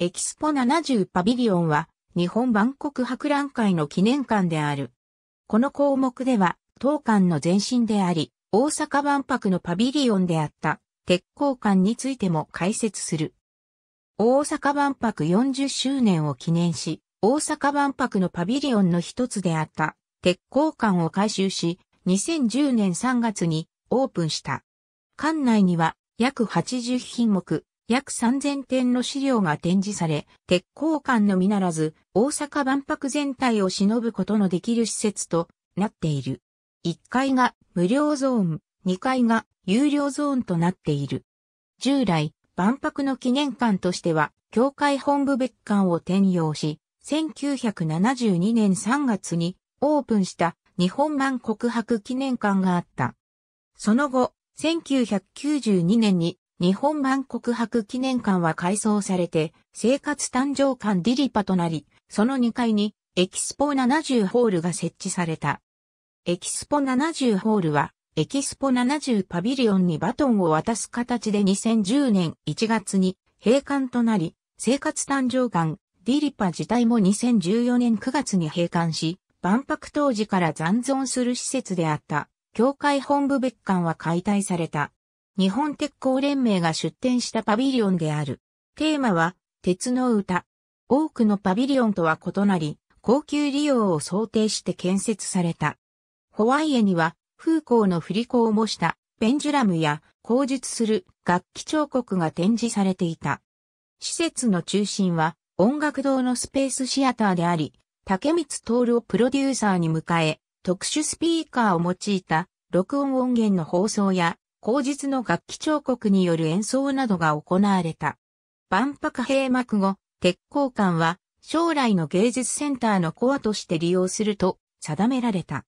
エキスポ70パビリオンは、日本万国博覧会の記念館である。この項目では、当館の前身であり、大阪万博のパビリオンであった、鉄鋼館についても解説する。大阪万博40周年を記念し、大阪万博のパビリオンの一つであった、鉄鋼館を改修し、2010年3月にオープンした。館内には約80品目、約3000点の資料が展示され、鉄鋼館のみならず、大阪万博全体を忍ぶことのできる施設となっている。1階が無料ゾーン、2階が有料ゾーンとなっている。従来、万博の記念館としては、協会本部別館を転用し、1972年3月にオープンした日本万国博記念館があった。その後、1992年に日本万国博記念館は改装されて、生活誕生館ディリパとなり、その2階にエキスポ70ホールが設置された。エキスポ70ホールは、エキスポ70パビリオンにバトンを渡す形で2010年1月に閉館となり、生活誕生館ディリパ自体も2014年9月に閉館し、万博当時から残存する施設であった、教会本部別館は解体された。日本鉄鋼連盟が出展したパビリオンである。テーマは、鉄の歌。多くのパビリオンとは異なり、高級利用を想定して建設された。ホワイエには、風光の振り子を模した、ペンジュラムや、口述する楽器彫刻が展示されていた。施設の中心は、音楽堂のスペースシアターであり、竹光徹をプロデューサーに迎え、特殊スピーカーを用いた録音音源の放送や後日の楽器彫刻による演奏などが行われた。万博閉幕後、鉄鋼館は将来の芸術センターのコアとして利用すると定められた。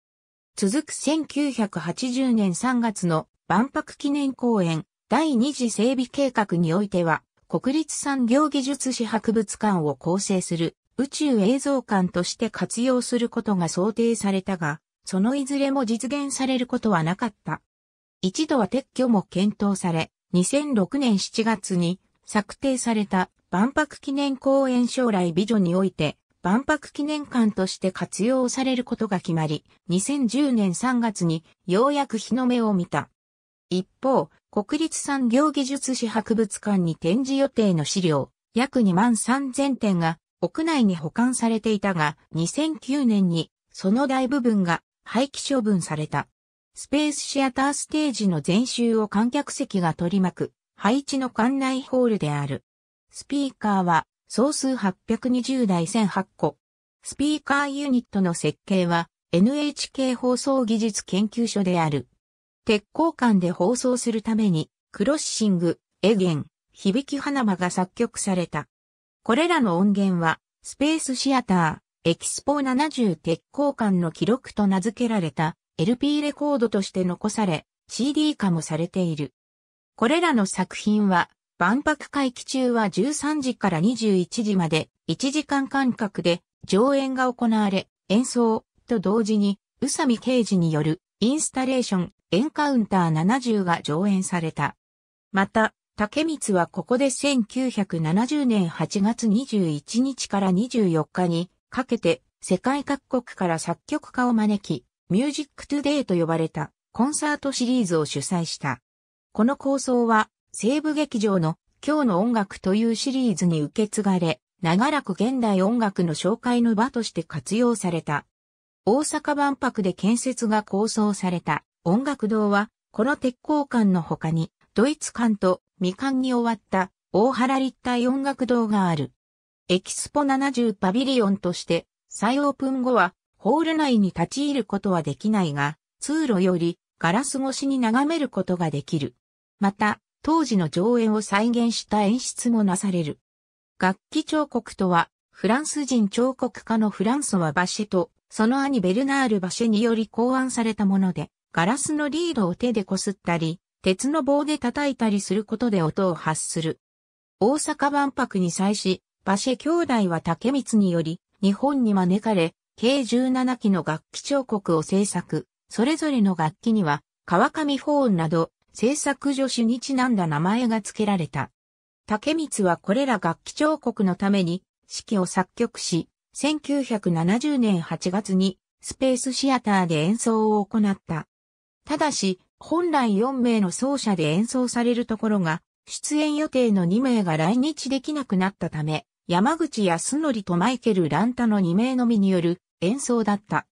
続く1980年3月の万博記念公園第二次整備計画においては、国立産業技術史博物館を構成する宇宙映像館として活用することが想定されたが、そのいずれも実現されることはなかった。一度は撤去も検討され、2006年7月に策定された万博記念公園将来美女において万博記念館として活用されることが決まり、2010年3月にようやく日の目を見た。一方、国立産業技術史博物館に展示予定の資料、約2万3000点が屋内に保管されていたが、2009年にその大部分が廃棄処分された。スペースシアターステージの全周を観客席が取り巻く、配置の館内ホールである。スピーカーは、総数820台1008個。スピーカーユニットの設計は、NHK 放送技術研究所である。鉄鋼館で放送するために、クロッシング、エゲン、響き花間が作曲された。これらの音源は、スペースシアター、エキスポ70鉄鋼館の記録と名付けられた LP レコードとして残され、CD 化もされている。これらの作品は、万博会期中は13時から21時まで1時間間隔で上演が行われ、演奏と同時に宇佐美刑事によるインスタレーションエンカウンター70が上演された。また、竹光はここで1970年8月21日から24日にかけて世界各国から作曲家を招き、ミュージックトゥデイと呼ばれたコンサートシリーズを主催した。この構想は西部劇場の今日の音楽というシリーズに受け継がれ、長らく現代音楽の紹介の場として活用された。大阪万博で建設が構想された音楽堂は、この鉄鋼館の他に、ドイツ館と未館に終わった大原立体音楽堂がある。エキスポ70パビリオンとして、再オープン後はホール内に立ち入ることはできないが、通路よりガラス越しに眺めることができる。また、当時の上演を再現した演出もなされる。楽器彫刻とは、フランス人彫刻家のフランソワ・バシェと、その兄ベルナール・バシェにより考案されたもので、ガラスのリードを手でこすったり、鉄の棒で叩いたりすることで音を発する。大阪万博に際し、バシェ兄弟は竹光により、日本に招かれ、計17機の楽器彫刻を制作、それぞれの楽器には、川上フォーンなど、制作助手にちなんだ名前が付けられた。竹光はこれら楽器彫刻のために、式を作曲し、1970年8月に、スペースシアターで演奏を行った。ただし、本来4名の奏者で演奏されるところが、出演予定の2名が来日できなくなったため、山口康則とマイケル・ランタの2名のみによる演奏だった。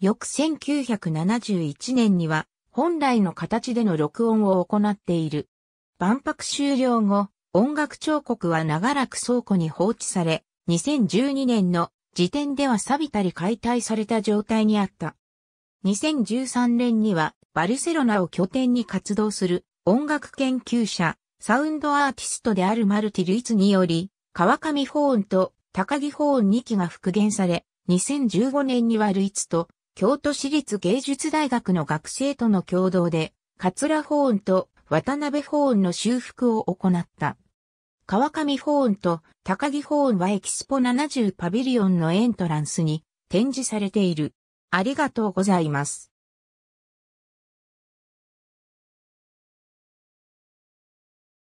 翌1971年には、本来の形での録音を行っている。万博終了後、音楽彫刻は長らく倉庫に放置され、2012年の時点では錆びたり解体された状態にあった。2013年にはバルセロナを拠点に活動する音楽研究者、サウンドアーティストであるマルティルイツにより、川上法音と高木法音2機が復元され、2015年にはルイツと京都市立芸術大学の学生との共同で、桂ーンと渡辺ーンの修復を行った。川上ーンと高木ーンはエキスポ70パビリオンのエントランスに展示されている。ありがとうございます。